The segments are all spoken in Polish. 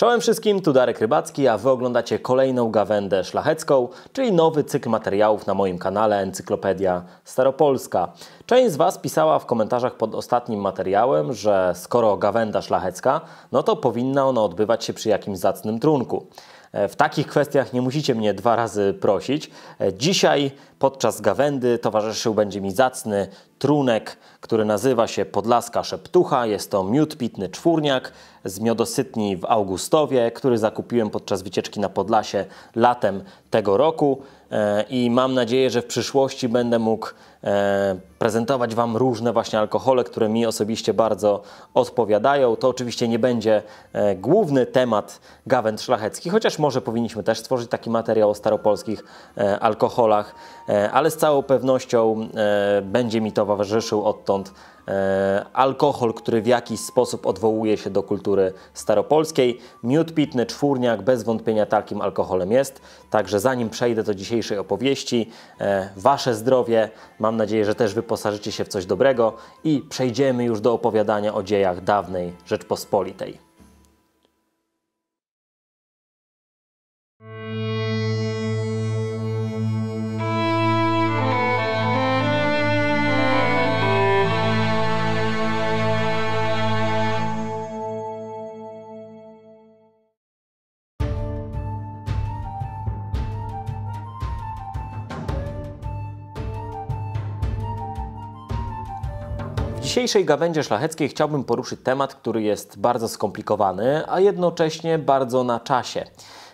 Czołem wszystkim, tu Darek Rybacki, a Wy oglądacie kolejną gawędę szlachecką, czyli nowy cykl materiałów na moim kanale Encyklopedia Staropolska. Część z Was pisała w komentarzach pod ostatnim materiałem, że skoro gawęda szlachecka, no to powinna ona odbywać się przy jakimś zacnym trunku. E, w takich kwestiach nie musicie mnie dwa razy prosić. E, dzisiaj podczas gawędy towarzyszył będzie mi zacny trunek, który nazywa się Podlaska Szeptucha. Jest to miód pitny czwórniak z miodosytni w Augustowie, który zakupiłem podczas wycieczki na Podlasie latem tego roku e, i mam nadzieję, że w przyszłości będę mógł E, prezentować Wam różne właśnie alkohole, które mi osobiście bardzo odpowiadają. To oczywiście nie będzie e, główny temat gawęd Szlachecki, chociaż może powinniśmy też stworzyć taki materiał o staropolskich e, alkoholach, ale z całą pewnością będzie mi towarzyszył odtąd E, alkohol, który w jakiś sposób odwołuje się do kultury staropolskiej. Miód pitny, czwórniak bez wątpienia takim alkoholem jest. Także zanim przejdę do dzisiejszej opowieści, e, Wasze zdrowie, mam nadzieję, że też wyposażycie się w coś dobrego i przejdziemy już do opowiadania o dziejach dawnej Rzeczpospolitej. dzisiejszej gawędzie szlacheckiej chciałbym poruszyć temat, który jest bardzo skomplikowany, a jednocześnie bardzo na czasie.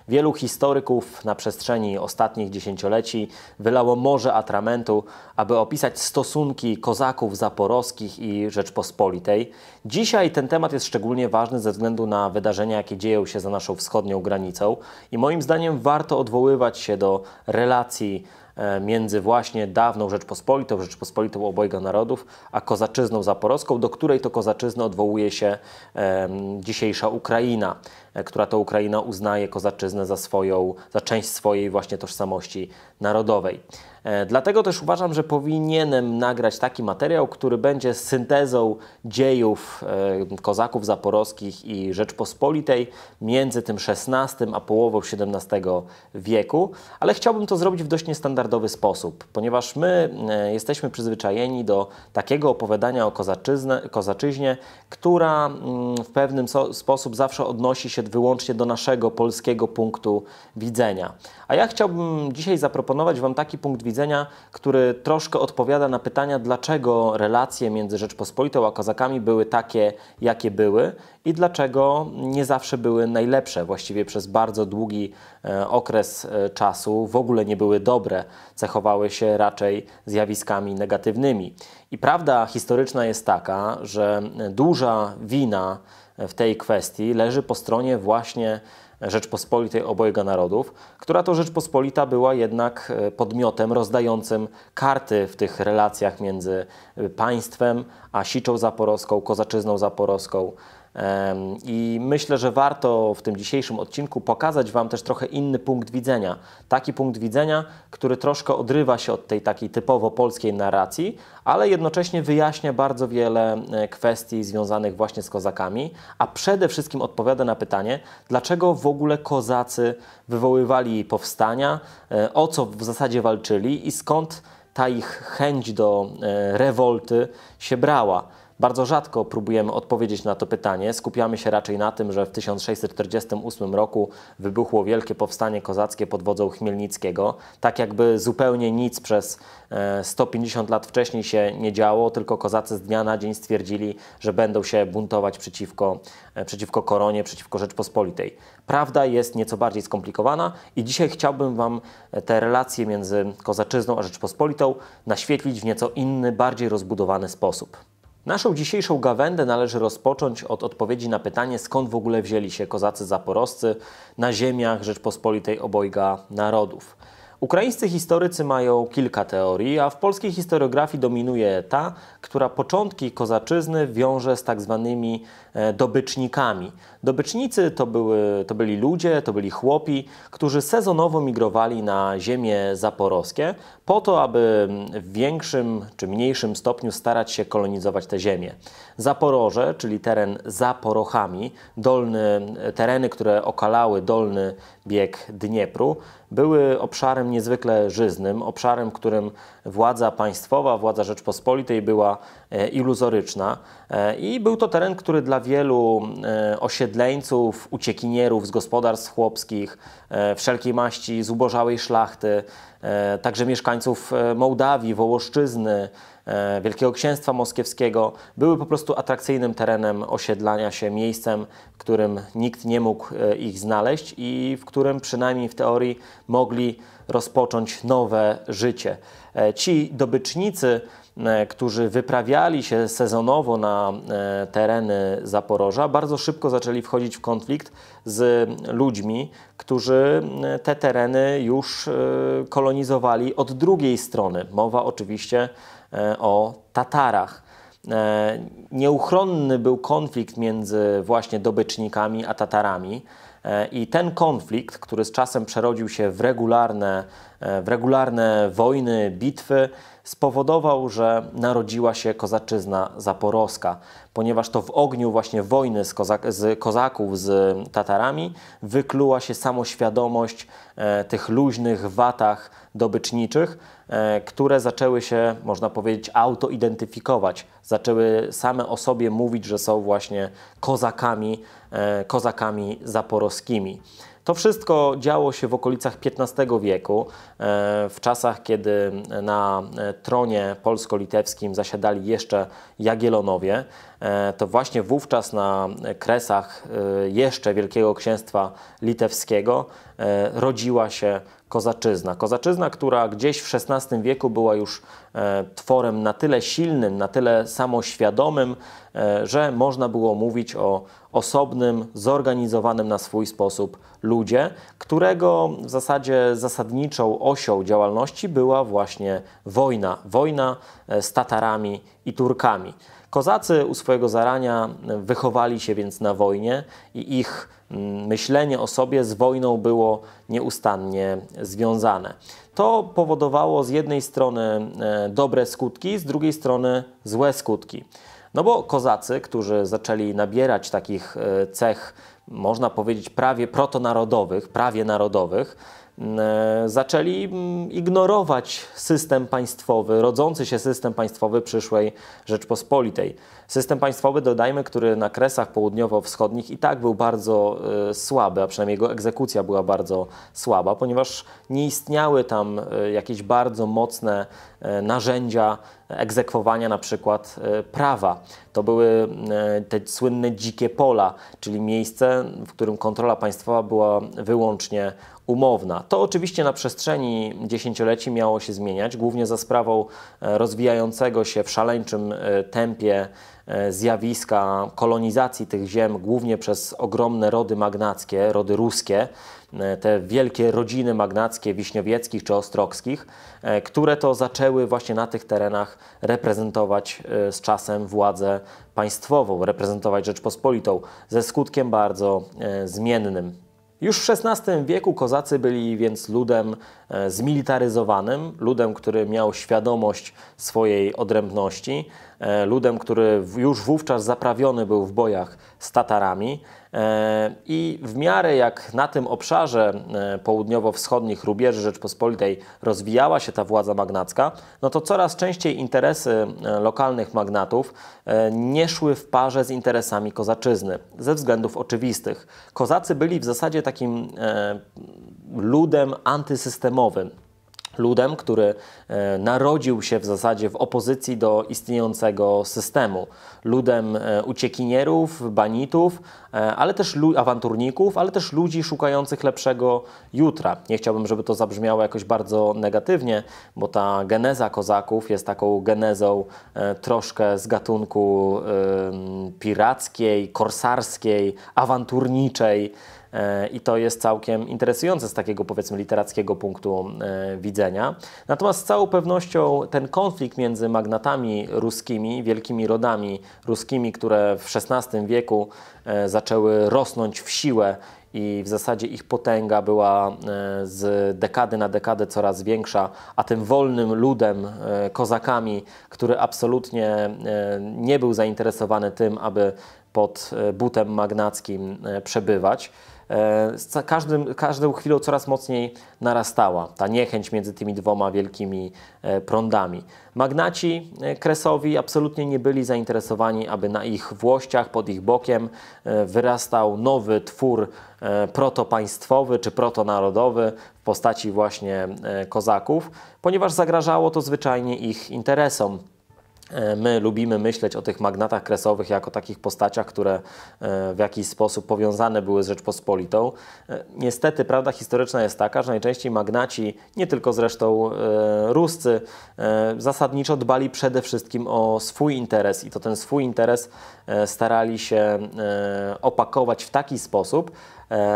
Wielu historyków na przestrzeni ostatnich dziesięcioleci wylało morze atramentu, aby opisać stosunki kozaków zaporowskich i Rzeczpospolitej. Dzisiaj ten temat jest szczególnie ważny ze względu na wydarzenia, jakie dzieją się za naszą wschodnią granicą i moim zdaniem warto odwoływać się do relacji E, między właśnie dawną Rzeczpospolitą, Rzeczpospolitą obojga narodów, a kozaczyzną zaporowską, do której to kozaczyzny odwołuje się dzisiejsza Ukraina. E, która to Ukraina uznaje kozaczyznę za swoją, za część swojej właśnie tożsamości narodowej. E, dlatego też uważam, że powinienem nagrać taki materiał, który będzie syntezą dziejów e, kozaków zaporowskich i Rzeczpospolitej między tym XVI a połową XVII wieku, ale chciałbym to zrobić w dość niestandardowy sposób, ponieważ my jesteśmy przyzwyczajeni do takiego opowiadania o kozaczyźnie, która mm, w pewnym sposób zawsze odnosi się wyłącznie do naszego polskiego punktu widzenia. A ja chciałbym dzisiaj zaproponować Wam taki punkt widzenia, który troszkę odpowiada na pytania, dlaczego relacje między Rzeczpospolitą a Kazakami były takie, jakie były i dlaczego nie zawsze były najlepsze. Właściwie przez bardzo długi e, okres e, czasu w ogóle nie były dobre, cechowały się raczej zjawiskami negatywnymi. I prawda historyczna jest taka, że duża wina w tej kwestii leży po stronie właśnie Rzeczpospolitej Obojga Narodów, która to Rzeczpospolita była jednak e, podmiotem rozdającym karty w tych relacjach między państwem a Siczą Zaporowską, Kozaczyzną Zaporowską, i myślę, że warto w tym dzisiejszym odcinku pokazać Wam też trochę inny punkt widzenia. Taki punkt widzenia, który troszkę odrywa się od tej takiej typowo polskiej narracji, ale jednocześnie wyjaśnia bardzo wiele e, kwestii związanych właśnie z kozakami, a przede wszystkim odpowiada na pytanie, dlaczego w ogóle kozacy wywoływali powstania, e, o co w zasadzie walczyli i skąd ta ich chęć do e, rewolty się brała. Bardzo rzadko próbujemy odpowiedzieć na to pytanie. Skupiamy się raczej na tym, że w 1648 roku wybuchło wielkie powstanie kozackie pod wodzą Chmielnickiego. Tak jakby zupełnie nic przez 150 e, lat wcześniej się nie działo, tylko kozacy z dnia na dzień stwierdzili, że będą się buntować przeciwko, e, przeciwko koronie, przeciwko Rzeczpospolitej. Prawda jest nieco bardziej skomplikowana i dzisiaj chciałbym Wam e, te relacje między kozaczyzną a Rzeczpospolitą naświetlić w nieco inny, bardziej rozbudowany sposób. Naszą dzisiejszą gawędę należy rozpocząć od odpowiedzi na pytanie, skąd w ogóle wzięli się kozacy zaporoscy na ziemiach Rzeczpospolitej obojga narodów. Ukraińscy historycy mają kilka teorii, a w polskiej historiografii dominuje ta, która początki kozaczyzny wiąże z tak zwanymi E, dobycznikami. Dobycznicy to, były, to byli ludzie, to byli chłopi, którzy sezonowo migrowali na ziemie zaporowskie po to, aby w większym czy mniejszym stopniu starać się kolonizować te ziemie. Zaporoże, czyli teren za Porochami, dolny, e, tereny, które okalały dolny bieg Dniepru, były obszarem niezwykle żyznym, obszarem, w którym władza państwowa, władza Rzeczpospolitej była e, iluzoryczna i był to teren, który dla wielu e, osiedleńców, uciekinierów z gospodarstw chłopskich, e, wszelkiej maści zubożałej szlachty, e, także mieszkańców Mołdawii, Wołoszczyzny, Wielkiego Księstwa Moskiewskiego, były po prostu atrakcyjnym terenem osiedlania się, miejscem, w którym nikt nie mógł ich znaleźć i w którym przynajmniej w teorii mogli rozpocząć nowe życie. Ci dobycznicy, E, którzy wyprawiali się sezonowo na e, tereny Zaporoża, bardzo szybko zaczęli wchodzić w konflikt z ludźmi, którzy e, te tereny już kolonizowali od drugiej strony. Mowa oczywiście o Tatarach. Nieuchronny był konflikt między właśnie dobycznikami a Tatarami. I ten konflikt, który z czasem przerodził się w regularne, e, w regularne wojny, bitwy, spowodował, że narodziła się kozaczyzna zaporowska, ponieważ to w ogniu właśnie wojny z, z kozaków z Tatarami wykluła się samoświadomość e, tych luźnych watach dobyczniczych, e, które zaczęły się, można powiedzieć, autoidentyfikować. Zaczęły same o sobie mówić, że są właśnie kozakami, e, kozakami zaporowskimi. To wszystko działo się w okolicach XV wieku, e, w czasach, kiedy na tronie polsko-litewskim zasiadali jeszcze Jagielonowie. To właśnie wówczas na kresach jeszcze Wielkiego Księstwa Litewskiego rodziła się kozaczyzna. Kozaczyzna, która gdzieś w XVI wieku była już e, tworem na tyle silnym, na tyle samoświadomym, e, że można było mówić o osobnym, zorganizowanym na swój sposób ludzie, którego w zasadzie zasadniczą osią działalności była właśnie wojna. Wojna e, z Tatarami i Turkami. Kozacy u swojego zarania wychowali się więc na wojnie i ich mm, myślenie o sobie z wojną było nieustannie związane. To powodowało z jednej strony e, dobre skutki, z drugiej strony złe skutki. No bo kozacy, którzy zaczęli nabierać takich e, cech, można powiedzieć, prawie protonarodowych, prawie narodowych, E, zaczęli mm, ignorować system państwowy, rodzący się system państwowy przyszłej Rzeczpospolitej. System państwowy, dodajmy, który na kresach południowo-wschodnich i tak był bardzo e, słaby, a przynajmniej jego egzekucja była bardzo słaba, ponieważ nie istniały tam e, jakieś bardzo mocne narzędzia egzekwowania na przykład prawa. To były te słynne dzikie pola, czyli miejsce, w którym kontrola państwowa była wyłącznie umowna. To oczywiście na przestrzeni dziesięcioleci miało się zmieniać, głównie za sprawą e, rozwijającego się w szaleńczym e, tempie e, zjawiska kolonizacji tych ziem, głównie przez ogromne rody magnackie, rody ruskie, te wielkie rodziny magnackie wiśniowieckich czy ostrogskich, które to zaczęły właśnie na tych terenach reprezentować z czasem władzę państwową, reprezentować Rzeczpospolitą ze skutkiem bardzo zmiennym. Już w XVI wieku kozacy byli więc ludem e, zmilitaryzowanym, ludem, który miał świadomość swojej odrębności, E, ludem, który już wówczas zaprawiony był w bojach z Tatarami. E, I w miarę jak na tym obszarze e, południowo-wschodnich rubieży Rzeczpospolitej rozwijała się ta władza magnacka, no to coraz częściej interesy lokalnych magnatów nie szły w parze z interesami kozaczyzny, ze względów oczywistych. Kozacy byli w zasadzie takim ludem antysystemowym ludem, który e, narodził się w zasadzie w opozycji do istniejącego systemu. Ludem e, uciekinierów, banitów, e, ale też awanturników, ale też ludzi szukających lepszego jutra. Nie chciałbym, żeby to zabrzmiało jakoś bardzo negatywnie, bo ta geneza kozaków jest taką genezą troszkę z gatunku pirackiej, korsarskiej, awanturniczej i to jest całkiem interesujące z takiego powiedzmy literackiego punktu e, widzenia. Natomiast z całą pewnością ten konflikt między magnatami ruskimi, wielkimi rodami ruskimi, które w XVI wieku e, zaczęły rosnąć w siłę i w zasadzie ich potęga była e, z dekady na dekadę coraz większa, a tym wolnym ludem, kozakami, który absolutnie nie był zainteresowany tym, aby pod butem magnackim przebywać. E, z każdym, każdą chwilą coraz mocniej narastała ta niechęć między tymi dwoma wielkimi e, prądami. Magnaci e, kresowi absolutnie nie byli zainteresowani, aby na ich włościach, pod ich bokiem wyrastał nowy twór protopaństwowy czy protonarodowy w postaci właśnie kozaków, ponieważ zagrażało to zwyczajnie ich interesom. E, my lubimy myśleć o tych magnatach kresowych jako takich postaciach, które e, w jakiś sposób powiązane były z Rzeczpospolitą. E, niestety prawda historyczna jest taka, że najczęściej magnaci, nie tylko zresztą ruscy, zasadniczo dbali przede wszystkim o swój interes i to ten swój interes starali się opakować w taki sposób,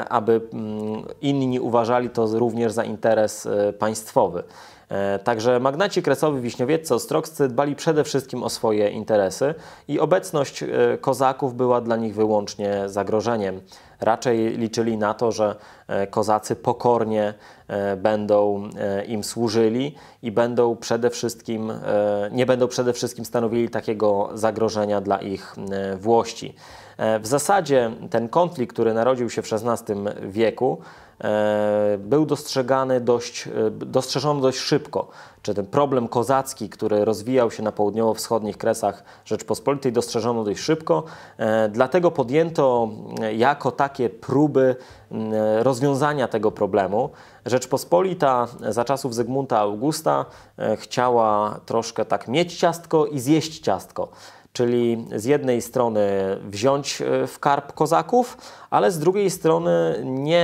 aby mm, inni uważali to również za interes państwowy. E, także magnaci kresowi, wiśniowieccy, ostrogscy dbali przede wszystkim o swoje interesy i obecność e, kozaków była dla nich wyłącznie zagrożeniem. Raczej liczyli na to, że e, kozacy pokornie będą im służyli i będą przede wszystkim, nie będą przede wszystkim stanowili takiego zagrożenia dla ich włości. E, w zasadzie ten konflikt, który narodził się w XVI wieku, e, był dostrzegany dość, e, dostrzeżony dość szybko. Czy ten problem kozacki, który rozwijał się na południowo-wschodnich kresach Rzeczpospolitej, dostrzeżono dość szybko. Dlatego podjęto jako takie próby rozwiązania tego problemu. Rzeczpospolita za czasów Zygmunta Augusta chciała troszkę tak mieć ciastko i zjeść ciastko czyli z jednej strony wziąć e, w karp kozaków, ale z drugiej strony nie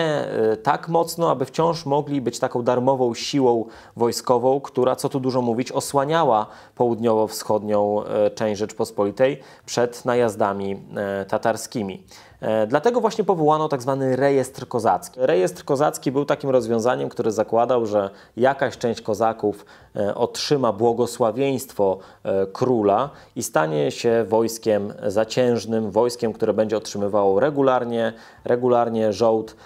e, tak mocno, aby wciąż mogli być taką darmową siłą wojskową, która, co tu dużo mówić, osłaniała południowo-wschodnią e, część Rzeczpospolitej przed najazdami tatarskimi. E, dlatego właśnie powołano tak zwany rejestr kozacki. Rejestr kozacki był takim rozwiązaniem, które zakładał, że jakaś część kozaków e, otrzyma błogosławieństwo e, króla i stanie się wojskiem zaciężnym, wojskiem, które będzie otrzymywało regularnie, regularnie żołd,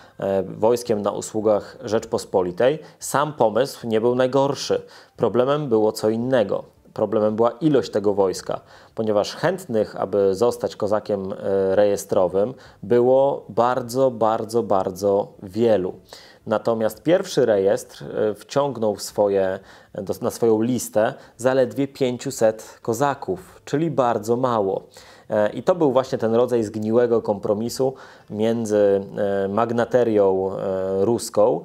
wojskiem na usługach Rzeczpospolitej. Sam pomysł nie był najgorszy. Problemem było co innego problemem była ilość tego wojska, ponieważ chętnych, aby zostać kozakiem e, rejestrowym, było bardzo, bardzo, bardzo wielu. Natomiast pierwszy rejestr e, wciągnął swoje, e, na swoją listę zaledwie 500 kozaków, czyli bardzo mało. I to był właśnie ten rodzaj zgniłego kompromisu między magnaterią ruską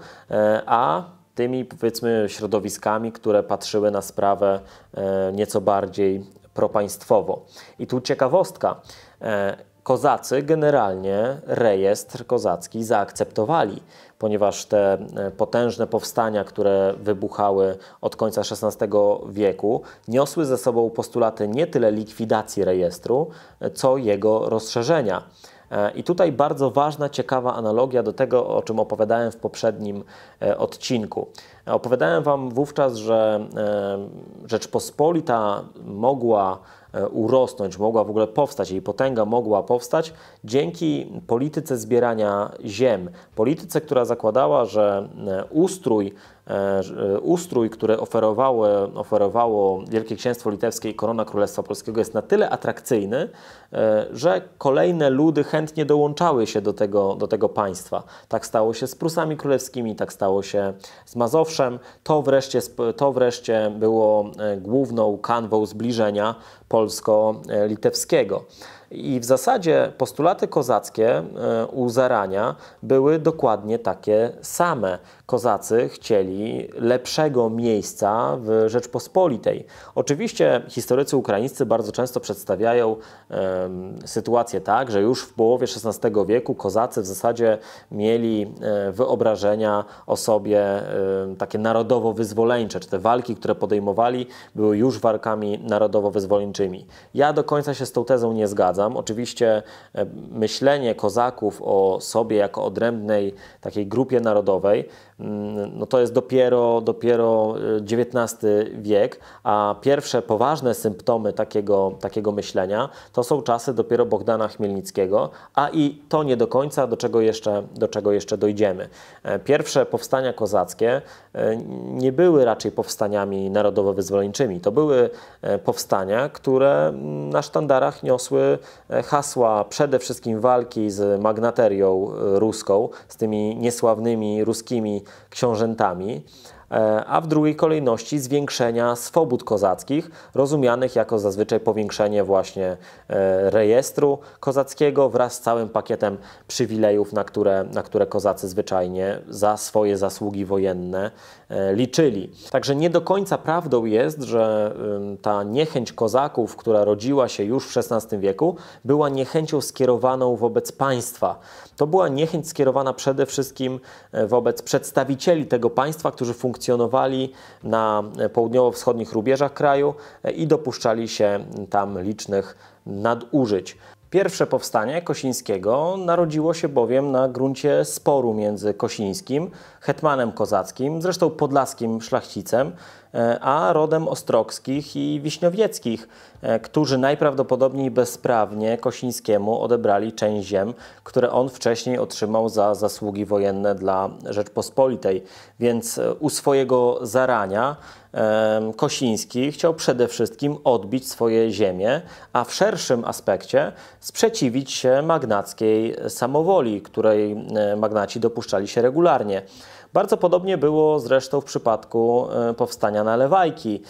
a tymi powiedzmy środowiskami, które patrzyły na sprawę e, nieco bardziej propaństwowo. I tu ciekawostka. E, kozacy generalnie rejestr kozacki zaakceptowali, ponieważ te e, potężne powstania, które wybuchały od końca XVI wieku, niosły ze sobą postulaty nie tyle likwidacji rejestru, co jego rozszerzenia. E, I tutaj bardzo ważna, ciekawa analogia do tego, o czym opowiadałem w poprzednim e, odcinku. E, opowiadałem Wam wówczas, że Rzeczpospolita mogła urosnąć, mogła w ogóle powstać, jej potęga mogła powstać dzięki polityce zbierania ziem. Polityce, która zakładała, że ustrój E, e, ustrój, które oferowały, oferowało Wielkie Księstwo Litewskie i Korona Królestwa Polskiego jest na tyle atrakcyjny, e, że kolejne ludy chętnie dołączały się do tego, do tego państwa. Tak stało się z Prusami Królewskimi, tak stało się z Mazowszem. To wreszcie, to wreszcie było główną kanwą zbliżenia polsko-litewskiego. I w zasadzie postulaty kozackie e, u zarania były dokładnie takie same. Kozacy chcieli lepszego miejsca w Rzeczpospolitej. Oczywiście historycy ukraińscy bardzo często przedstawiają sytuację tak, że już w połowie XVI wieku kozacy w zasadzie mieli e, wyobrażenia o sobie takie narodowo-wyzwoleńcze, czy te walki, które podejmowali, były już walkami narodowo-wyzwoleńczymi. Ja do końca się z tą tezą nie zgadzam zgadzam. Oczywiście e, myślenie kozaków o sobie jako odrębnej takiej grupie narodowej, mm, no to jest dopiero, dopiero XIX e, wiek, a pierwsze poważne symptomy takiego, takiego myślenia to są czasy dopiero Bogdana Chmielnickiego, a i to nie do końca, do czego jeszcze, do czego jeszcze dojdziemy. E, pierwsze powstania kozackie nie były raczej powstaniami narodowo-wyzwoleńczymi. To były powstania, które mm, na sztandarach niosły E, hasła przede wszystkim walki z magnaterią e, ruską, z tymi niesławnymi ruskimi książętami. E, a w drugiej kolejności zwiększenia swobód kozackich, rozumianych jako zazwyczaj powiększenie właśnie e, rejestru kozackiego wraz z całym pakietem przywilejów, na które, na które kozacy zwyczajnie za swoje zasługi wojenne e, liczyli. Także nie do końca prawdą jest, że ta niechęć kozaków, która rodziła się już w XVI wieku, była niechęcią skierowaną wobec państwa. To była niechęć skierowana przede wszystkim wobec przedstawicieli tego państwa, którzy funkcjonowali funkcjonowali na południowo-wschodnich rubieżach kraju i dopuszczali się tam licznych nadużyć. Pierwsze powstanie Kosińskiego narodziło się bowiem na gruncie sporu między Kosińskim, hetmanem kozackim, zresztą podlaskim szlachcicem, e, a rodem Ostrockich i Wiśniowieckich, e, którzy najprawdopodobniej bezprawnie Kosińskiemu odebrali część ziem, które on wcześniej otrzymał za zasługi wojenne dla Rzeczpospolitej. Więc e, u swojego zarania Kosiński chciał przede wszystkim odbić swoje ziemie, a w szerszym aspekcie sprzeciwić się magnackiej samowoli, której magnaci dopuszczali się regularnie. Bardzo podobnie było zresztą w przypadku powstania Nalewajki.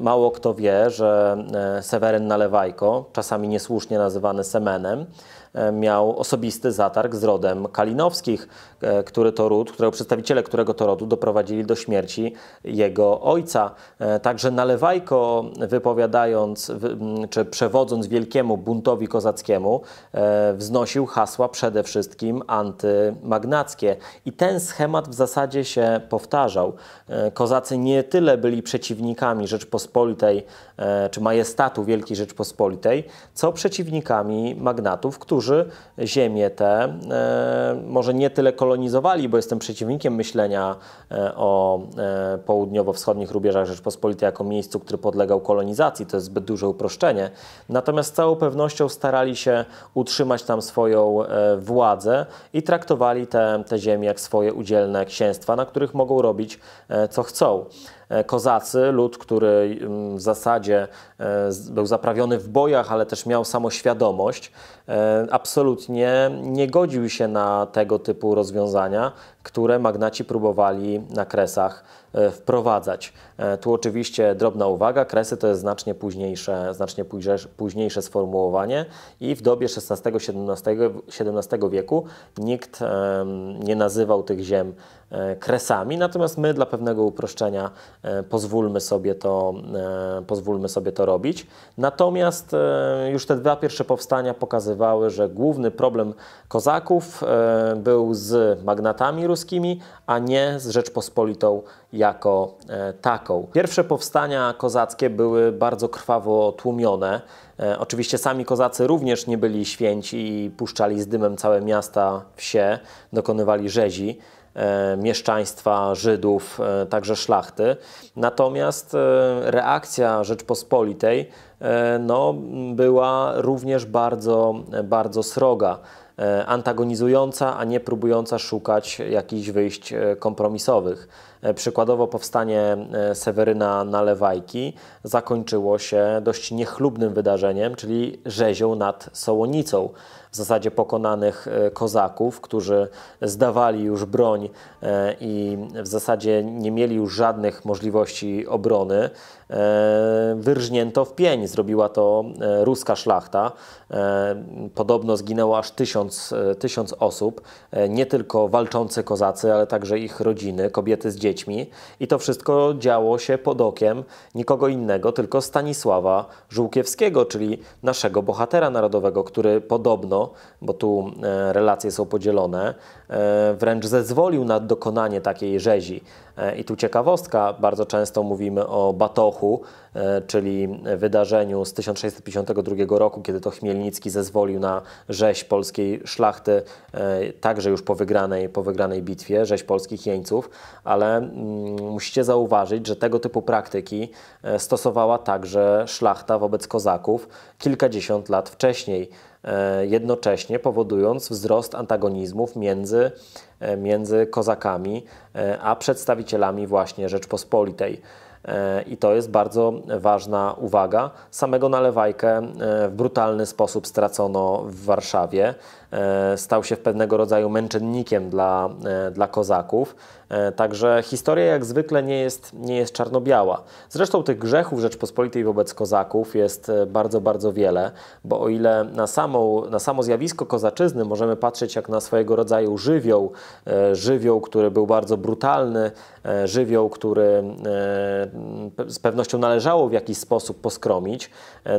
Mało kto wie, że Seweryn Nalewajko, czasami niesłusznie nazywany Semenem, E, miał osobisty zatarg z rodem Kalinowskich, e, który to ród, którego przedstawiciele którego to rodu doprowadzili do śmierci jego ojca. E, także Nalewajko wypowiadając czy przewodząc wielkiemu buntowi kozackiemu wznosił hasła przede wszystkim antymagnackie i ten schemat w zasadzie się powtarzał. Kozacy nie tyle byli przeciwnikami Rzeczpospolitej czy majestatu Wielkiej Rzeczpospolitej, co przeciwnikami magnatów, którzy którzy ziemię te e, może nie tyle kolonizowali, bo jestem przeciwnikiem myślenia e, o e, południowo-wschodnich rubieżach Rzeczpospolitej jako miejscu, który podlegał kolonizacji. To jest zbyt duże uproszczenie. Natomiast z całą pewnością starali się utrzymać tam swoją władzę i traktowali te, te ziemie jak swoje udzielne księstwa, na których mogą robić co chcą. E, kozacy, lud, który mm, w zasadzie e, był zaprawiony w bojach, ale też miał samoświadomość, e, absolutnie nie godził się na tego typu rozwiązania, które magnaci próbowali na kresach wprowadzać. Tu oczywiście drobna uwaga, kresy to jest znacznie późniejsze, znacznie późniejsze sformułowanie i w dobie XVI-XVII wieku nikt nie nazywał tych ziem E, kresami, natomiast my dla pewnego uproszczenia e, pozwólmy sobie to, e, pozwólmy sobie to robić. Natomiast już te dwa pierwsze powstania pokazywały, że główny problem kozaków był z magnatami ruskimi, a nie z Rzeczpospolitą jako taką. Pierwsze powstania kozackie były bardzo krwawo tłumione. Oczywiście sami kozacy również nie byli święci i puszczali z dymem całe miasta, wsie, dokonywali rzezi. E, mieszczaństwa, Żydów, e, także szlachty. Natomiast e, reakcja Rzeczpospolitej no, była również bardzo, bardzo sroga antagonizująca, a nie próbująca szukać jakichś wyjść kompromisowych. E, przykładowo powstanie e, Seweryna Nalewajki zakończyło się dość niechlubnym wydarzeniem, czyli rzezią nad Sołonicą. W zasadzie pokonanych e, kozaków, którzy zdawali już broń i w zasadzie nie mieli już żadnych możliwości obrony, wyrżnięto w pień. Zrobiła to ruska szlachta. Podobno zginęło aż tysiąc, tysiąc osób, nie tylko walczący kozacy, ale także ich rodziny, kobiety z dziećmi dziećmi i to wszystko działo się pod okiem nikogo innego, tylko Stanisława Żółkiewskiego, czyli naszego bohatera narodowego, który podobno, bo tu e, relacje są podzielone, e, wręcz zezwolił na dokonanie takiej rzezi. E, I tu ciekawostka, bardzo często mówimy o batochu, e, czyli wydarzeniu z 1652 roku, kiedy to Chmielnicki zezwolił na rzeź polskiej szlachty, e, także już po wygranej, po wygranej bitwie, rzeź polskich jeńców, ale mm, musicie zauważyć, że tego typu praktyki stosowała także szlachta wobec kozaków kilkadziesiąt lat wcześniej. E, jednocześnie powodując wzrost antagonizmów między, e, między kozakami e, a przedstawicielami właśnie Rzeczpospolitej. I to jest bardzo ważna uwaga. Samego Nalewajkę w brutalny sposób stracono w Warszawie. E, stał się pewnego rodzaju męczennikiem dla, e, dla kozaków. E, także historia jak zwykle nie jest, nie jest czarno-biała. Zresztą tych grzechów Rzeczpospolitej wobec kozaków jest bardzo, bardzo wiele, bo o ile na, samą, na samo zjawisko kozaczyzny możemy patrzeć jak na swojego rodzaju żywioł, żywioł, który był bardzo brutalny, żywioł, który z pewnością należało w jakiś sposób poskromić,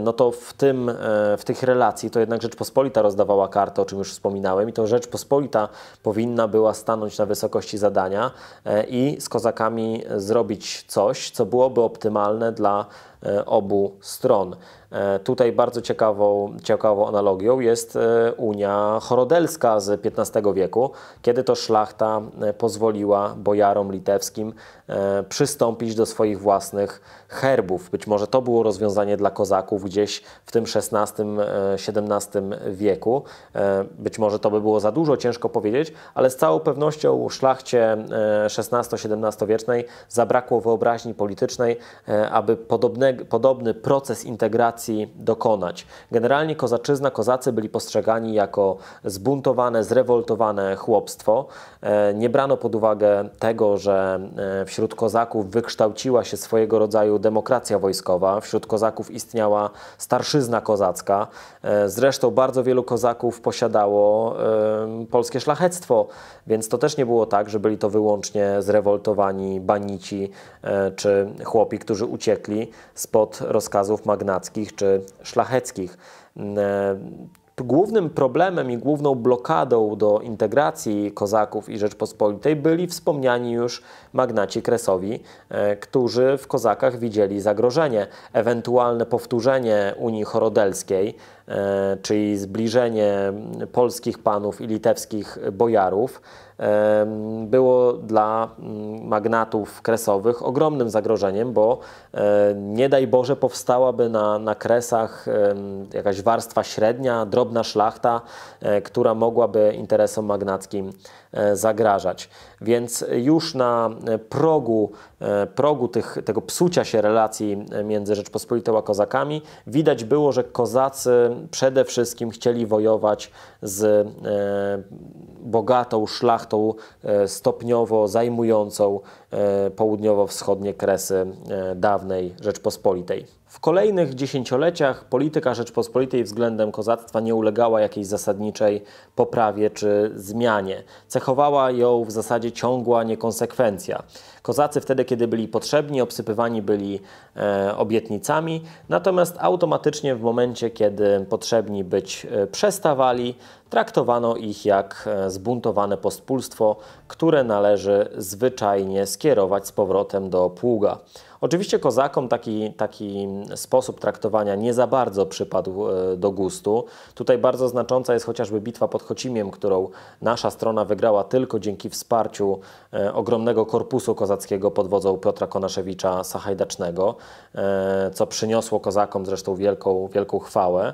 no to w, tym, w tych relacji to jednak Rzeczpospolita rozdawała kartę, o czym już wspominałem, i to Rzeczpospolita powinna była stanąć na wysokości zadania e, i z kozakami zrobić coś, co byłoby optymalne dla E, obu stron. E, tutaj bardzo ciekawą, ciekawą analogią jest e, Unia Chorodelska z XV wieku, kiedy to szlachta pozwoliła bojarom litewskim przystąpić do swoich własnych herbów. Być może to było rozwiązanie dla kozaków gdzieś w tym XVI-XVII wieku. Być może to by było za dużo, ciężko powiedzieć, ale z całą pewnością szlachcie XVI-XVII wiecznej zabrakło wyobraźni politycznej, aby podobnego podobny proces integracji dokonać. Generalnie kozaczyzna, kozacy byli postrzegani jako zbuntowane, zrewoltowane chłopstwo. E, nie brano pod uwagę tego, że e, wśród kozaków wykształciła się swojego rodzaju demokracja wojskowa, wśród kozaków istniała starszyzna kozacka. E, zresztą bardzo wielu kozaków posiadało polskie szlachectwo, więc to też nie było tak, że byli to wyłącznie zrewoltowani banici czy chłopi, którzy uciekli spod rozkazów magnackich czy szlacheckich. E, głównym problemem i główną blokadą do integracji Kozaków i Rzeczpospolitej byli wspomniani już magnaci kresowi, e, którzy w Kozakach widzieli zagrożenie, ewentualne powtórzenie Unii Chorodelskiej, E, czyli zbliżenie polskich panów i litewskich bojarów, e, było dla mm, magnatów kresowych ogromnym zagrożeniem, bo e, nie daj Boże powstałaby na, na kresach jakaś warstwa średnia, drobna szlachta, która mogłaby interesom magnackim E, zagrażać. Więc już na progu, e, progu tych, tego psucia się relacji e, między Rzeczpospolitą a Kozakami widać było, że Kozacy przede wszystkim chcieli wojować z bogatą szlachtą stopniowo zajmującą południowo-wschodnie kresy dawnej Rzeczpospolitej. W kolejnych dziesięcioleciach polityka Rzeczpospolitej względem kozactwa nie ulegała jakiejś zasadniczej poprawie czy zmianie. Cechowała ją w zasadzie ciągła niekonsekwencja. Kozacy wtedy, kiedy byli potrzebni, obsypywani byli e, obietnicami, natomiast automatycznie w momencie, kiedy potrzebni być e, przestawali, traktowano ich jak e, zbuntowane pospólstwo, które należy zwyczajnie skierować z powrotem do pługa. Oczywiście kozakom taki, taki sposób traktowania nie za bardzo przypadł e, do gustu. Tutaj bardzo znacząca jest chociażby bitwa pod Chocimiem, którą nasza strona wygrała tylko dzięki wsparciu e, ogromnego korpusu kozackiego pod wodzą Piotra Konaszewicza Sahajdacznego, e, co przyniosło kozakom zresztą wielką, wielką chwałę.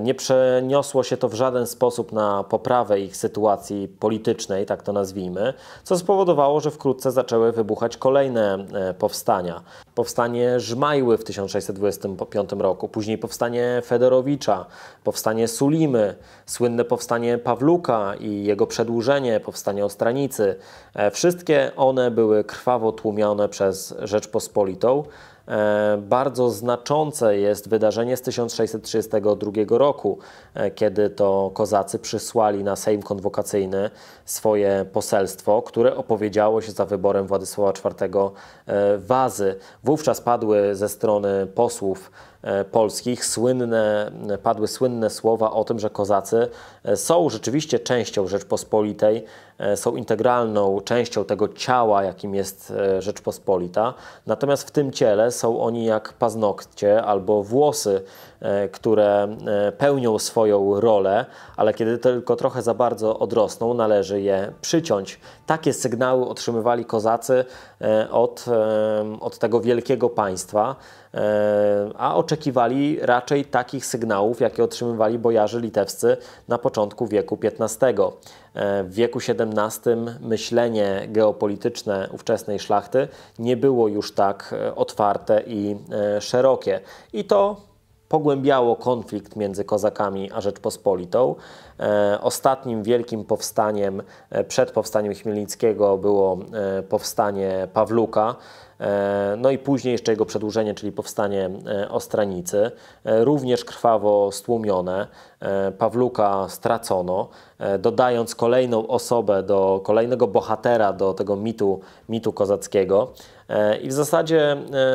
Nie przeniosło się to w żaden sposób na poprawę ich sytuacji politycznej, tak to nazwijmy, co spowodowało, że wkrótce zaczęły wybuchać kolejne powstania powstanie Żmajły w 1625 roku, później powstanie Federowicza, powstanie Sulimy, słynne powstanie Pawluka i jego przedłużenie, powstanie Ostranicy. E, wszystkie one były krwawo tłumione przez Rzeczpospolitą, E, bardzo znaczące jest wydarzenie z 1632 roku, e, kiedy to kozacy przysłali na Sejm Konwokacyjny swoje poselstwo, które opowiedziało się za wyborem Władysława IV e, Wazy. Wówczas padły ze strony posłów E, polskich słynne, padły słynne słowa o tym, że Kozacy e, są rzeczywiście częścią Rzeczpospolitej, e, są integralną częścią tego ciała, jakim jest Rzeczpospolita. Natomiast w tym ciele są oni jak paznokcie albo włosy E, które e, pełnią swoją rolę, ale kiedy tylko trochę za bardzo odrosną, należy je przyciąć. Takie sygnały otrzymywali kozacy e, od, od tego wielkiego państwa, a oczekiwali raczej takich sygnałów, jakie otrzymywali bojarzy litewscy na początku wieku XV. W wieku XVII myślenie geopolityczne ówczesnej szlachty nie było już tak otwarte i szerokie. I to pogłębiało konflikt między Kozakami a Rzeczpospolitą. E, ostatnim wielkim powstaniem e, przed powstaniem Chmielnickiego było e, powstanie Pawluka, no i później jeszcze jego przedłużenie, czyli powstanie Ostranicy, również krwawo stłumione. Pawluka stracono, dodając kolejną osobę, do kolejnego bohatera do tego mitu, mitu kozackiego. E, I w zasadzie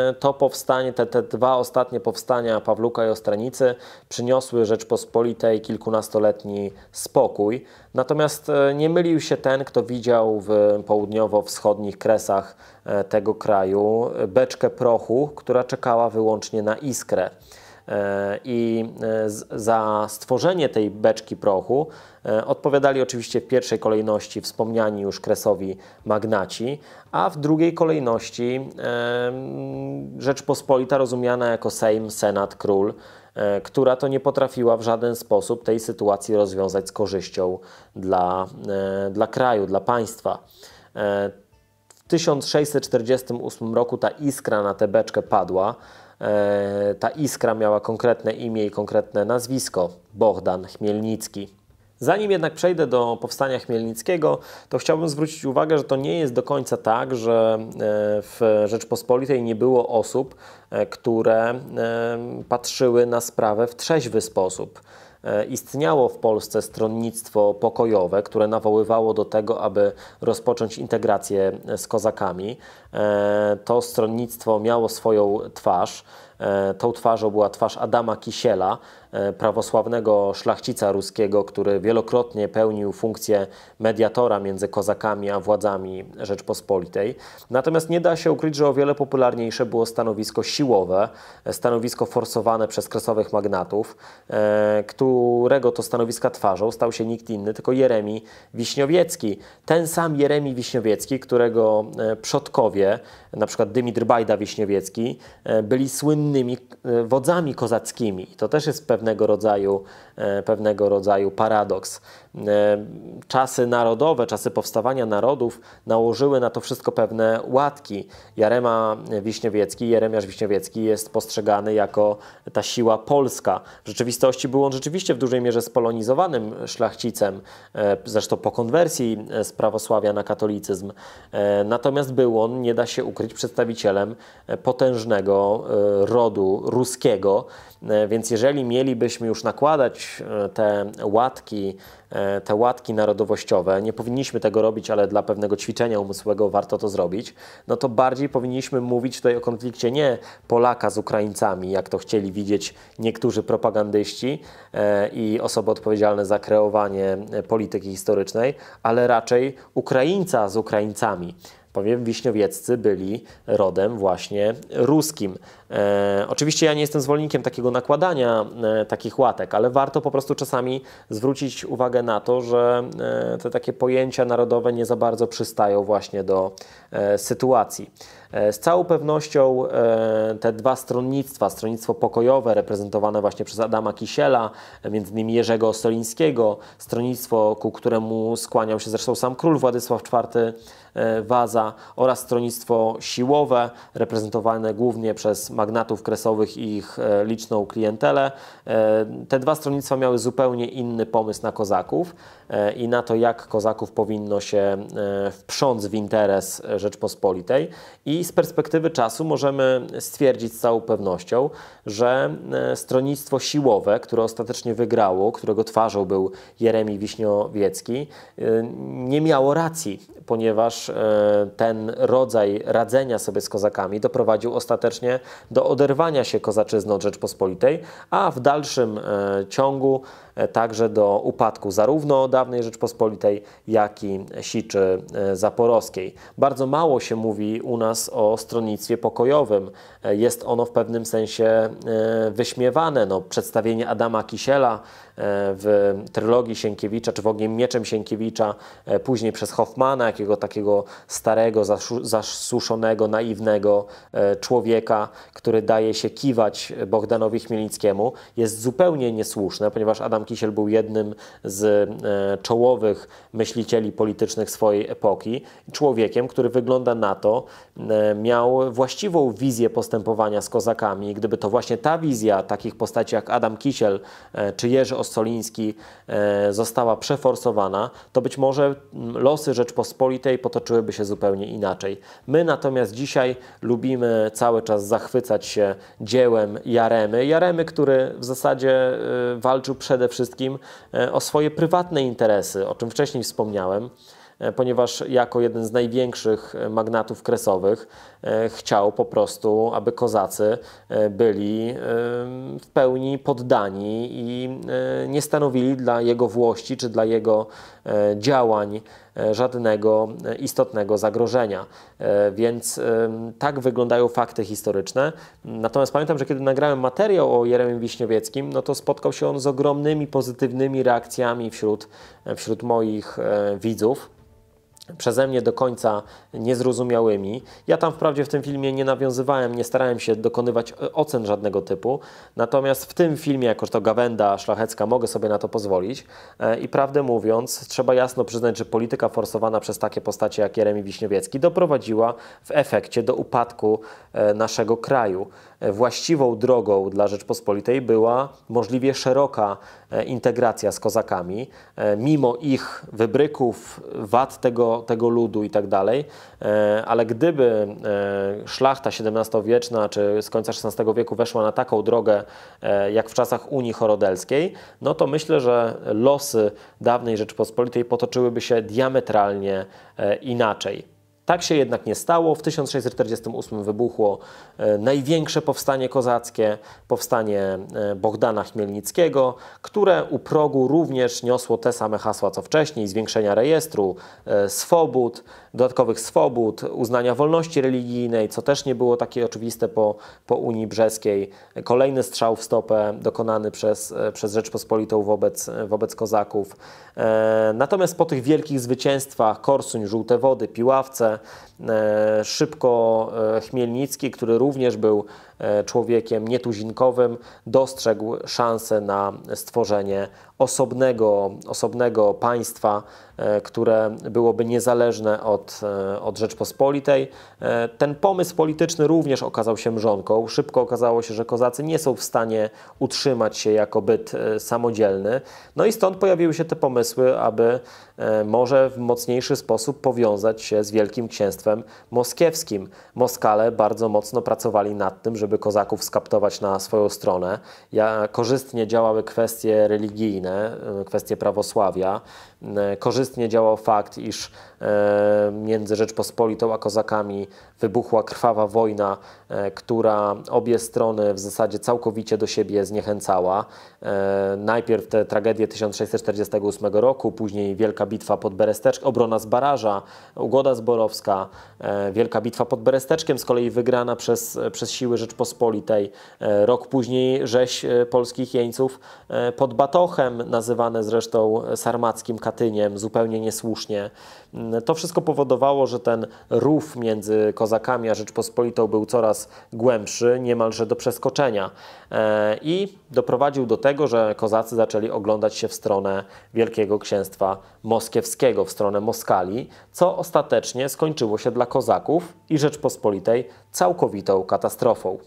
e, to powstanie, te, te dwa ostatnie powstania Pawluka i Ostranicy przyniosły Rzeczpospolitej kilkunastoletni spokój. Natomiast e, nie mylił się ten, kto widział w południowo-wschodnich kresach tego kraju beczkę prochu, która czekała wyłącznie na iskrę. E, I e, za stworzenie tej beczki prochu e, odpowiadali oczywiście w pierwszej kolejności wspomniani już kresowi magnaci, a w drugiej kolejności Rzeczpospolita rozumiana jako Sejm, Senat, Król, która to nie potrafiła w żaden sposób tej sytuacji rozwiązać z korzyścią dla, dla kraju, dla państwa. W 1648 roku ta iskra na tę beczkę padła. E, ta iskra miała konkretne imię i konkretne nazwisko Bohdan Chmielnicki. Zanim jednak przejdę do powstania Chmielnickiego, to chciałbym zwrócić uwagę, że to nie jest do końca tak, że e, w Rzeczpospolitej nie było osób, e, które patrzyły na sprawę w trzeźwy sposób. E, istniało w Polsce stronnictwo pokojowe, które nawoływało do tego, aby rozpocząć integrację e, z kozakami. E, to stronnictwo miało swoją twarz. Tą twarzą była twarz Adama Kisiela, E, prawosławnego szlachcica ruskiego, który wielokrotnie pełnił funkcję mediatora między kozakami a władzami Rzeczpospolitej. Natomiast nie da się ukryć, że o wiele popularniejsze było stanowisko siłowe, e, stanowisko forsowane przez kresowych magnatów, e, którego to stanowiska twarzą stał się nikt inny, tylko Jeremi Wiśniowiecki. Ten sam Jeremi Wiśniowiecki, którego przodkowie, na przykład Dymitr Bajda Wiśniowiecki, byli słynnymi wodzami kozackimi. To też jest pewne pewnego rodzaju, e, pewnego rodzaju paradoks. E, czasy narodowe, czasy powstawania narodów nałożyły na to wszystko pewne łatki. Jarema Wiśniewiecki, Jeremiasz Wiśniewiecki jest postrzegany jako ta siła polska. W rzeczywistości był on rzeczywiście w dużej mierze spolonizowanym szlachcicem, e, zresztą po konwersji z prawosławia na katolicyzm. Natomiast był on, nie da się ukryć, przedstawicielem potężnego rodu ruskiego. E, więc jeżeli mielibyśmy już nakładać e, te łatki, e, te łatki narodowościowe, nie powinniśmy tego robić, ale dla pewnego ćwiczenia umysłowego warto to zrobić, no to bardziej powinniśmy mówić tutaj o konflikcie nie Polaka z Ukraińcami, jak to chcieli widzieć niektórzy propagandyści i osoby odpowiedzialne za kreowanie polityki historycznej, ale raczej Ukraińca z Ukraińcami. Powiem, wiśniowieccy byli rodem właśnie ruskim. E, oczywiście ja nie jestem zwolennikiem takiego nakładania e, takich łatek, ale warto po prostu czasami zwrócić uwagę na to, że e, te takie pojęcia narodowe nie za bardzo przystają właśnie do e, sytuacji. E, z całą pewnością e, te dwa stronnictwa, stronnictwo pokojowe reprezentowane właśnie przez Adama Kisiela, między innymi Jerzego Solińskiego, stronnictwo, ku któremu skłaniał się zresztą sam król Władysław IV, E, Waza oraz stronnictwo siłowe, reprezentowane głównie przez magnatów kresowych i ich e, liczną klientelę. E, te dwa stronnictwa miały zupełnie inny pomysł na kozaków i na to, jak kozaków powinno się wprząc w interes Rzeczpospolitej. I z perspektywy czasu możemy stwierdzić z całą pewnością, że stronnictwo siłowe, które ostatecznie wygrało, którego twarzą był Jeremi Wiśniowiecki, nie miało racji, ponieważ ponieważ e, ten rodzaj radzenia sobie z kozakami doprowadził ostatecznie do oderwania się kozaczyzny od Rzeczpospolitej, a w dalszym e, ciągu e, także do upadku zarówno dawnej Rzeczpospolitej, jak i Siczy Zaporowskiej. Bardzo mało się mówi u nas o stronnictwie pokojowym. Jest ono w pewnym sensie wyśmiewane. No, przedstawienie Adama Kisiela E, w trylogii Sienkiewicza, czy w Ogniem Mieczem Sienkiewicza, e, później przez Hoffmana, jakiego takiego starego, zasuszonego, naiwnego e, człowieka, który daje się kiwać Bogdanowi Chmielnickiemu, jest zupełnie niesłuszne, ponieważ Adam Kisiel był jednym z czołowych myślicieli politycznych swojej epoki, człowiekiem, który wygląda na to, miał właściwą wizję postępowania z kozakami. Gdyby to właśnie ta wizja takich postaci jak Adam Kisiel czy Jerzy Ossoliński e, została przeforsowana, to być może losy Rzeczpospolitej potoczyłyby się zupełnie inaczej. My natomiast dzisiaj lubimy cały czas zachwycać się dziełem Jaremy. Jaremy, który w zasadzie e, walczył przede wszystkim e, o swoje prywatne interesy, o czym wcześniej wspomniałem. E, ponieważ jako jeden z największych e, magnatów kresowych e, chciał po prostu, aby kozacy byli w pełni poddani i nie stanowili dla jego włości czy dla jego działań żadnego istotnego zagrożenia. Więc tak wyglądają fakty historyczne. Natomiast pamiętam, że kiedy nagrałem materiał o Jeremie Wiśniowieckim, no to spotkał się on z ogromnymi pozytywnymi reakcjami wśród, wśród moich widzów przeze mnie do końca niezrozumiałymi. Ja tam wprawdzie w tym filmie nie nawiązywałem, nie starałem się dokonywać e, ocen żadnego typu, natomiast w tym filmie, jako że to gawenda szlachecka, mogę sobie na to pozwolić e, i prawdę mówiąc, trzeba jasno przyznać, że polityka forsowana przez takie postacie jak Jeremi Wiśniewiecki doprowadziła w efekcie do upadku e, naszego kraju właściwą drogą dla Rzeczpospolitej była możliwie szeroka e, integracja z kozakami, e, mimo ich wybryków, wad tego, tego ludu itd. Tak e, ale gdyby szlachta XVII-wieczna czy z końca XVI wieku weszła na taką drogę, jak w czasach Unii Chorodelskiej, no to myślę, że losy dawnej Rzeczpospolitej potoczyłyby się diametralnie inaczej. Tak się jednak nie stało. W 1648 wybuchło e, największe powstanie kozackie, powstanie e, Bogdana Chmielnickiego, które u progu również niosło te same hasła co wcześniej, zwiększenia rejestru, e, swobód, dodatkowych swobód, uznania wolności religijnej, co też nie było takie oczywiste po, po Unii Brzeskiej. Kolejny strzał w stopę dokonany przez, przez Rzeczpospolitą wobec, wobec kozaków. Natomiast po tych wielkich zwycięstwach Korsuń, Żółte Wody, Piławce, E, szybko e, Chmielnicki, który również był E, człowiekiem nietuzinkowym, dostrzegł szansę na stworzenie osobnego, osobnego państwa, e, które byłoby niezależne od, e, od Rzeczpospolitej. Ten pomysł polityczny również okazał się mrzonką. Szybko okazało się, że kozacy nie są w stanie utrzymać się jako byt samodzielny. No i stąd pojawiły się te pomysły, aby może w mocniejszy sposób powiązać się z Wielkim Księstwem Moskiewskim. Moskale bardzo mocno pracowali nad tym, żeby żeby kozaków skaptować na swoją stronę. Ja, korzystnie działały kwestie religijne, y, kwestie prawosławia. E, korzystnie działał fakt, iż e, między Rzeczpospolitą a Kozakami wybuchła krwawa wojna, e, która obie strony w zasadzie całkowicie do siebie zniechęcała. Najpierw te tragedie 1648 roku, później Wielka Bitwa pod Beresteczkiem, obrona z Baraża, Ugoda Zborowska, Wielka Bitwa pod Beresteczkiem z kolei wygrana przez, przez siły Rzeczpospolitej. Rok później rzeź polskich jeńców pod Batochem, nazywane zresztą sarmackim katolikiem Katyniem zupełnie niesłusznie. Mm, to wszystko powodowało, że ten rów między Kozakami a Rzeczpospolitą był coraz głębszy, niemalże do przeskoczenia e, i doprowadził do tego, że Kozacy zaczęli oglądać się w stronę Wielkiego Księstwa Moskiewskiego, w stronę Moskali, co ostatecznie skończyło się dla Kozaków i Rzeczpospolitej całkowitą katastrofą.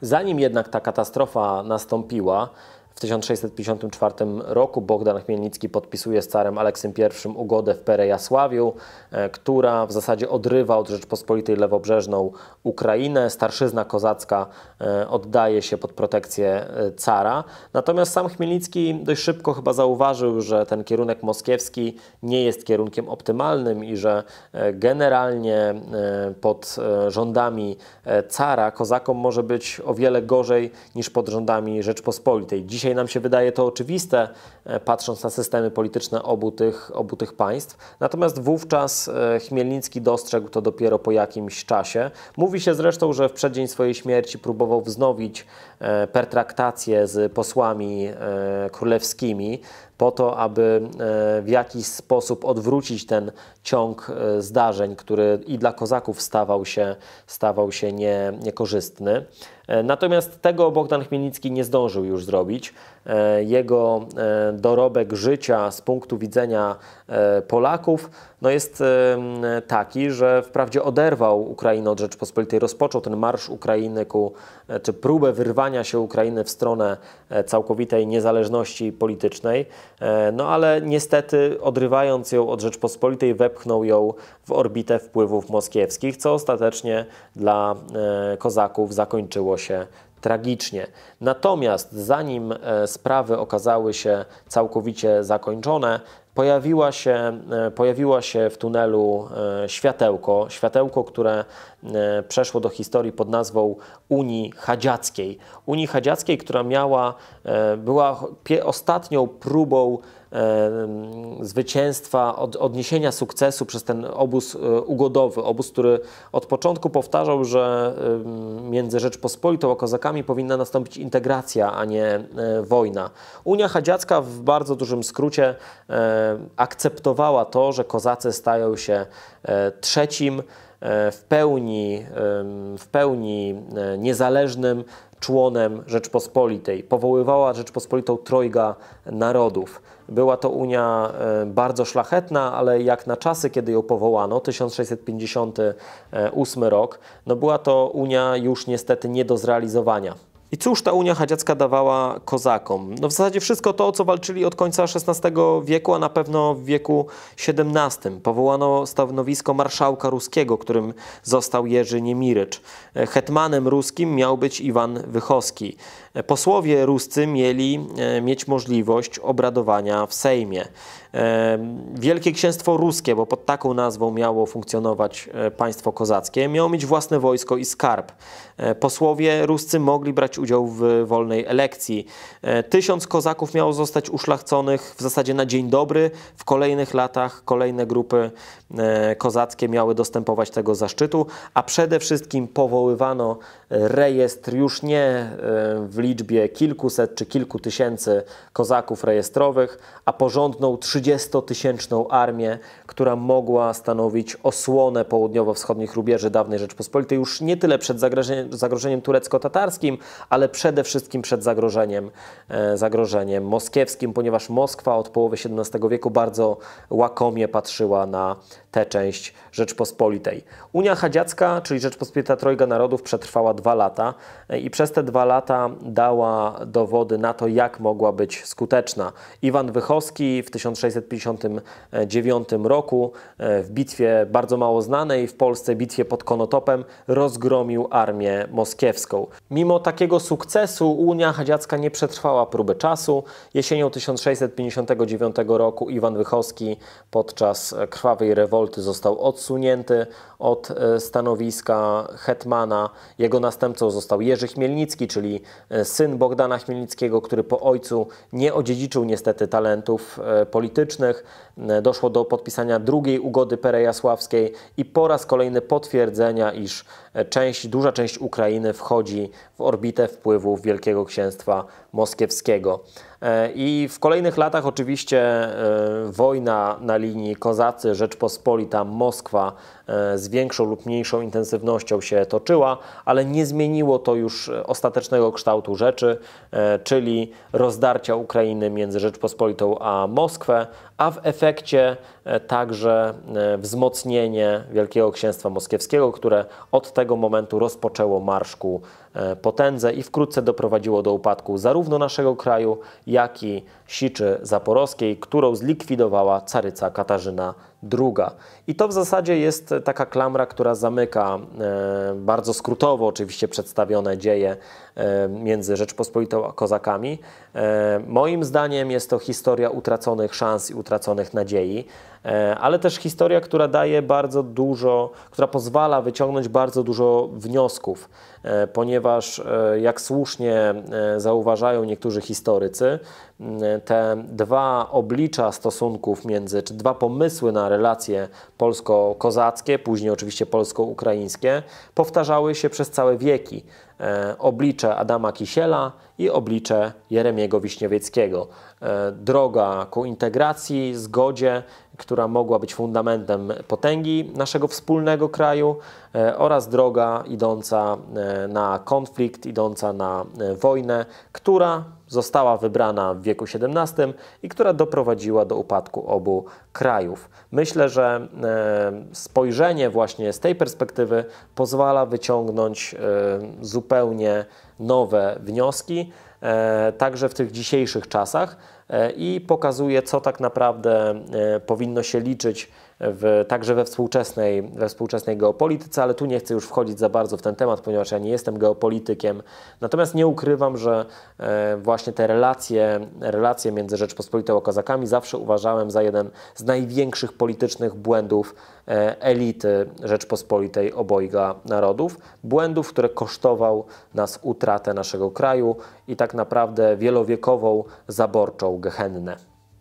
Zanim jednak ta katastrofa nastąpiła, w 1654 roku Bogdan Chmielnicki podpisuje z carem Aleksym I ugodę w Perejasławiu, e, która w zasadzie odrywa od Rzeczpospolitej lewobrzeżną Ukrainę. Starszyzna kozacka e, oddaje się pod protekcję e, cara. Natomiast sam Chmielnicki dość szybko chyba zauważył, że ten kierunek moskiewski nie jest kierunkiem optymalnym i że generalnie pod rządami cara kozakom może być o wiele gorzej niż pod rządami Rzeczpospolitej. Dzisiaj Dzisiaj nam się wydaje to oczywiste, e, patrząc na systemy polityczne obu tych, obu tych państw. Natomiast wówczas e, Chmielnicki dostrzegł to dopiero po jakimś czasie. Mówi się zresztą, że w przeddzień swojej śmierci próbował wznowić e, pertraktację z posłami królewskimi, po to, aby e, w jakiś sposób odwrócić ten ciąg e, zdarzeń, który i dla kozaków stawał się, stawał się nie, niekorzystny. E, natomiast tego Bogdan Chmielnicki nie zdążył już zrobić. E, jego e, dorobek życia z punktu widzenia e, Polaków no jest taki, że wprawdzie oderwał Ukrainę od Rzeczpospolitej, rozpoczął ten marsz Ukrainy ku, czy próbę wyrwania się Ukrainy w stronę całkowitej niezależności politycznej, no ale niestety odrywając ją od Rzeczpospolitej wepchnął ją w orbitę wpływów moskiewskich, co ostatecznie dla kozaków zakończyło się tragicznie. Natomiast zanim e, sprawy okazały się całkowicie zakończone, pojawiła się, e, pojawiła się w tunelu e, światełko, światełko, które przeszło do historii pod nazwą Unii Hadziackiej. Unii Hadziackiej, która miała, była ostatnią próbą zwycięstwa, od, odniesienia sukcesu przez ten obóz e, ugodowy, obóz, który od początku powtarzał, że między Rzeczpospolitą a Kozakami powinna nastąpić integracja, a nie e, wojna. Unia Hadziacka w bardzo dużym skrócie e, akceptowała to, że Kozacy stają się trzecim w pełni, w pełni niezależnym członem Rzeczpospolitej. Powoływała Rzeczpospolitą Trojga Narodów. Była to Unia e, bardzo szlachetna, ale jak na czasy, kiedy ją powołano, 1658 e, rok, no była to Unia już niestety nie do zrealizowania. I cóż ta Unia Hadziacka dawała kozakom? No w zasadzie wszystko to, o co walczyli od końca XVI wieku, a na pewno w wieku XVII. Powołano stanowisko marszałka ruskiego, którym został Jerzy Niemirycz. E, hetmanem ruskim miał być Iwan Wychowski. E, posłowie ruscy mieli e, mieć możliwość obradowania w Sejmie. Wielkie Księstwo Ruskie, bo pod taką nazwą miało funkcjonować e, państwo kozackie, miało mieć własne wojsko i skarb. E, posłowie ruscy mogli brać udział w wolnej elekcji. E, tysiąc kozaków miało zostać uszlachconych w zasadzie na dzień dobry. W kolejnych latach kolejne grupy kozackie miały dostępować tego zaszczytu, a przede wszystkim powoływano rejestr już nie w liczbie kilkuset czy kilku tysięcy kozaków rejestrowych, a porządną 30 30-tysięczną armię, która mogła stanowić osłonę południowo-wschodnich rubieży dawnej Rzeczpospolitej, już nie tyle przed zagrożeniem, zagrożeniem turecko-tatarskim, ale przede wszystkim przed zagrożeniem, e, zagrożeniem moskiewskim, ponieważ Moskwa od połowy XVII wieku bardzo łakomie patrzyła na tę część Rzeczpospolitej. Unia Hadziacka, czyli Rzeczpospolita Trojga Narodów, przetrwała dwa lata e, i przez te dwa lata dała dowody na to, jak mogła być skuteczna. Iwan Wychowski w 1600 1659 roku e, w bitwie bardzo mało znanej w Polsce, bitwie pod Konotopem, rozgromił armię moskiewską. Mimo takiego sukcesu Unia Hadziacka nie przetrwała próby czasu. Jesienią 1659 roku Iwan Wychowski podczas krwawej rewolty został odsunięty od e, stanowiska hetmana. Jego następcą został Jerzy Chmielnicki, czyli e, syn Bogdana Chmielnickiego, który po ojcu nie odziedziczył niestety talentów politycznych E, doszło do podpisania drugiej ugody perejasławskiej i po raz kolejny potwierdzenia, iż część, duża część Ukrainy wchodzi w orbitę wpływów Wielkiego Księstwa Moskiewskiego. E, I w kolejnych latach oczywiście e, wojna na linii Kozacy, Rzeczpospolita, Moskwa e, z większą lub mniejszą intensywnością się toczyła, ale nie zmieniło to już ostatecznego kształtu rzeczy, czyli rozdarcia Ukrainy między Rzeczpospolitą a Moskwę, a w efekcie także wzmocnienie Wielkiego Księstwa Moskiewskiego, które od tego momentu rozpoczęło marsz ku E, potędze i wkrótce doprowadziło do upadku zarówno naszego kraju, jak i siczy zaporowskiej, którą zlikwidowała caryca Katarzyna II. I to w zasadzie jest taka klamra, która zamyka e, bardzo skrótowo oczywiście przedstawione dzieje e, między Rzeczpospolitą a Kozakami. moim zdaniem jest to historia utraconych szans i utraconych nadziei, ale też historia, która daje bardzo dużo, która pozwala wyciągnąć bardzo dużo wniosków. E, ponieważ e, jak słusznie e, zauważają niektórzy historycy, te dwa oblicza stosunków między, czy dwa pomysły na relacje polsko-kozackie, później oczywiście polsko-ukraińskie, powtarzały się przez całe wieki. Oblicze Adama Kisiela i oblicze Jeremiego Wiśniewieckiego. Droga ku integracji, zgodzie która mogła być fundamentem potęgi naszego wspólnego kraju e, oraz droga idąca e, na konflikt, idąca na e, wojnę, która została wybrana w wieku XVII i która doprowadziła do upadku obu krajów. Myślę, że spojrzenie właśnie z tej perspektywy pozwala wyciągnąć zupełnie nowe wnioski. E, także w tych dzisiejszych czasach e, i pokazuje, co tak naprawdę e, powinno się liczyć w, także we współczesnej, we współczesnej geopolityce, ale tu nie chcę już wchodzić za bardzo w ten temat, ponieważ ja nie jestem geopolitykiem. Natomiast nie ukrywam, że e, właśnie te relacje, relacje między Rzeczpospolitą a Kazakami zawsze uważałem za jeden z największych politycznych błędów e, elity Rzeczpospolitej obojga narodów. Błędów, które kosztował nas utratę naszego kraju i tak naprawdę wielowiekową zaborczą gehennę.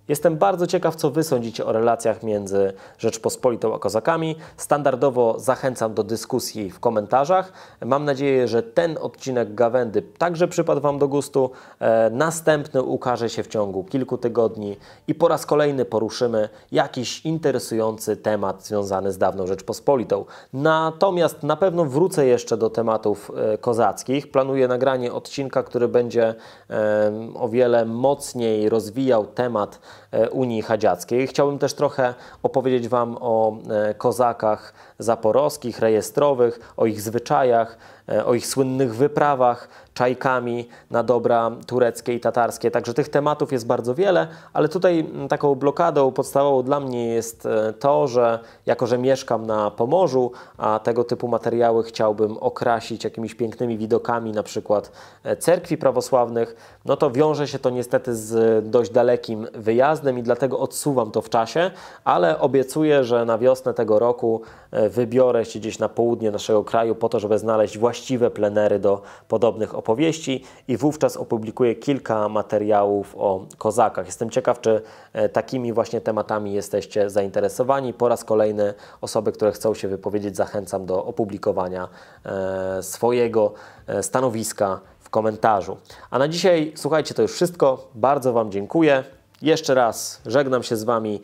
Jestem bardzo ciekaw, co Wy sądzicie o relacjach między Rzeczpospolitą a Kozakami. Standardowo zachęcam do dyskusji w komentarzach. Mam nadzieję, że ten odcinek Gawędy także przypadł Wam do gustu. E, następny ukaże się w ciągu kilku tygodni i po raz kolejny poruszymy jakiś interesujący temat związany z dawną Rzeczpospolitą. Natomiast na pewno wrócę jeszcze do tematów e, kozackich. Planuję nagranie odcinka, który będzie e, o wiele mocniej rozwijał temat E, Unii Hadziackiej. Chciałbym też trochę opowiedzieć Wam o e, kozakach zaporowskich, rejestrowych, o ich zwyczajach, E, o ich słynnych wyprawach czajkami na dobra tureckie i tatarskie. Także tych tematów jest bardzo wiele, ale tutaj mm, taką blokadą podstawową dla mnie jest e, to, że jako, że mieszkam na Pomorzu, a tego typu materiały chciałbym okrasić jakimiś pięknymi widokami, na przykład e, cerkwi prawosławnych, no to wiąże się to niestety z dość dalekim wyjazdem i dlatego odsuwam to w czasie, ale obiecuję, że na wiosnę tego roku wybiorę się gdzieś na południe naszego kraju po to, żeby znaleźć właśnie właściwe plenery do podobnych opowieści i wówczas opublikuję kilka materiałów o kozakach. Jestem ciekaw, czy e, takimi właśnie tematami jesteście zainteresowani. Po raz kolejny osoby, które chcą się wypowiedzieć, zachęcam do opublikowania e, swojego e, stanowiska w komentarzu. A na dzisiaj, słuchajcie, to już wszystko. Bardzo Wam dziękuję. Jeszcze raz żegnam się z Wami,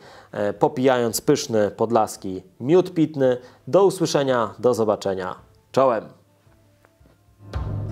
popijając pyszny podlaski miód pitny. Do usłyszenia, do zobaczenia. Czołem! you